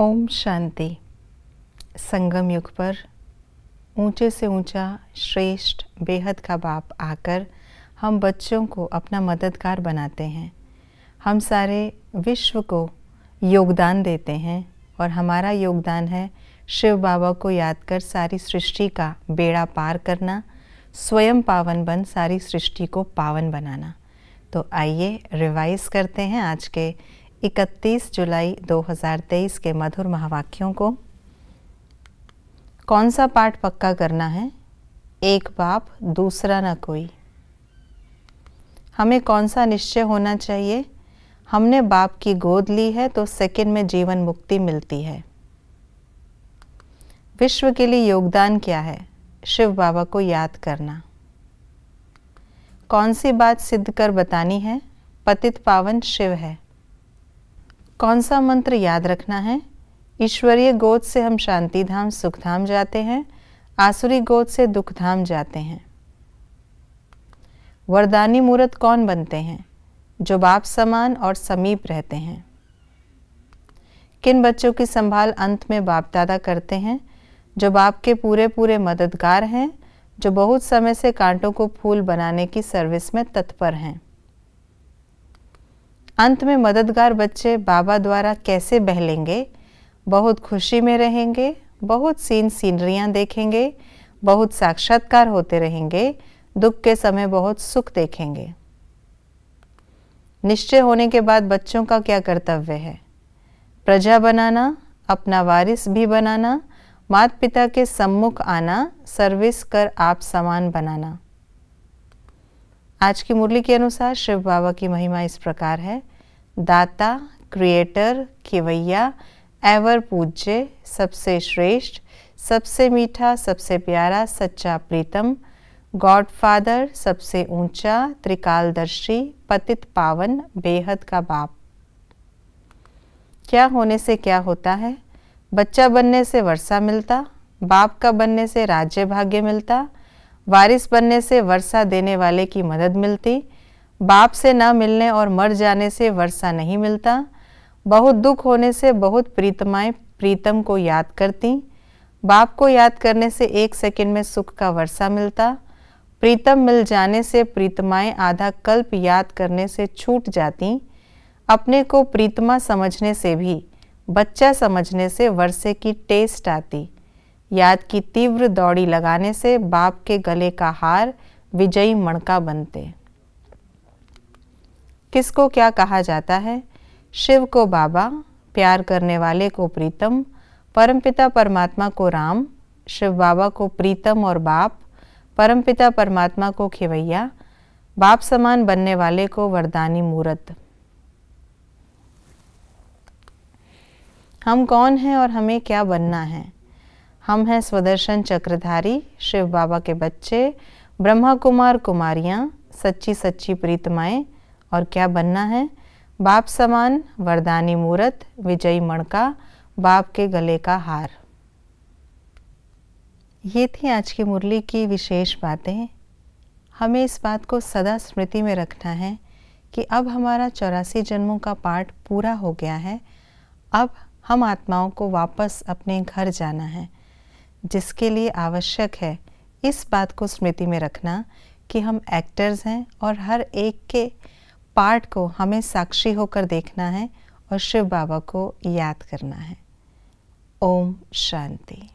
ओम शांति संगम युग पर ऊंचे से ऊंचा श्रेष्ठ बेहद का बाप आकर हम बच्चों को अपना मददगार बनाते हैं हम सारे विश्व को योगदान देते हैं और हमारा योगदान है शिव बाबा को याद कर सारी सृष्टि का बेड़ा पार करना स्वयं पावन बन सारी सृष्टि को पावन बनाना तो आइए रिवाइज करते हैं आज के 31 जुलाई 2023 के मधुर महावाक्यों को कौन सा पाठ पक्का करना है एक बाप दूसरा ना कोई हमें कौन सा निश्चय होना चाहिए हमने बाप की गोद ली है तो सेकंड में जीवन मुक्ति मिलती है विश्व के लिए योगदान क्या है शिव बाबा को याद करना कौन सी बात सिद्ध कर बतानी है पतित पावन शिव है कौन सा मंत्र याद रखना है ईश्वरीय गोद से हम शांति धाम सुख धाम जाते हैं आसुरी गोद से दुख धाम जाते हैं वरदानी मूर्त कौन बनते हैं जो बाप समान और समीप रहते हैं किन बच्चों की संभाल अंत में बाप दादा करते हैं जो बाप के पूरे पूरे मददगार हैं जो बहुत समय से कांटों को फूल बनाने की सर्विस में तत्पर हैं अंत में मददगार बच्चे बाबा द्वारा कैसे बहलेंगे बहुत खुशी में रहेंगे बहुत सीन सीनरियाँ देखेंगे बहुत साक्षात्कार होते रहेंगे दुख के समय बहुत सुख देखेंगे निश्चय होने के बाद बच्चों का क्या कर्तव्य है प्रजा बनाना अपना वारिस भी बनाना माता पिता के सम्मुख आना सर्विस कर आप समान बनाना आज की मुरली के अनुसार शिव बाबा की महिमा इस प्रकार है दाता क्रिएटर केवैया एवर पूज्य सबसे श्रेष्ठ सबसे मीठा सबसे प्यारा सच्चा प्रीतम गॉड फादर सबसे ऊंचा त्रिकालदर्शी पतित पावन बेहद का बाप क्या होने से क्या होता है बच्चा बनने से वर्षा मिलता बाप का बनने से राज्य भाग्य मिलता वारिस बनने से वर्षा देने वाले की मदद मिलती बाप से न मिलने और मर जाने से वर्षा नहीं मिलता बहुत दुख होने से बहुत प्रीतमाएं प्रीतम को याद करती बाप को याद करने से एक सेकंड में सुख का वर्षा मिलता प्रीतम मिल जाने से प्रीतमाएं आधा कल्प याद करने से छूट जाती अपने को प्रीतमा समझने से भी बच्चा समझने से वर्षे की टेस्ट आती याद की तीव्र दौड़ी लगाने से बाप के गले का हार विजयी मणका बनते किसको क्या कहा जाता है शिव को बाबा प्यार करने वाले को प्रीतम परमपिता परमात्मा को राम शिव बाबा को प्रीतम और बाप परमपिता परमात्मा को खिवैया बाप समान बनने वाले को वरदानी मूर्त हम कौन हैं और हमें क्या बनना है हम हैं स्वदर्शन चक्रधारी शिव बाबा के बच्चे ब्रह्मा कुमार कुमारियाँ सच्ची सच्ची प्रीतमाएँ और क्या बनना है बाप समान वरदानी मूरत विजयी मणका बाप के गले का हार ये थी आज की मुरली की विशेष बातें हमें इस बात को सदा स्मृति में रखना है कि अब हमारा चौरासी जन्मों का पाठ पूरा हो गया है अब हम आत्माओं को वापस अपने घर जाना है जिसके लिए आवश्यक है इस बात को स्मृति में रखना कि हम एक्टर्स हैं और हर एक के पार्ट को हमें साक्षी होकर देखना है और शिव बाबा को याद करना है ओम शांति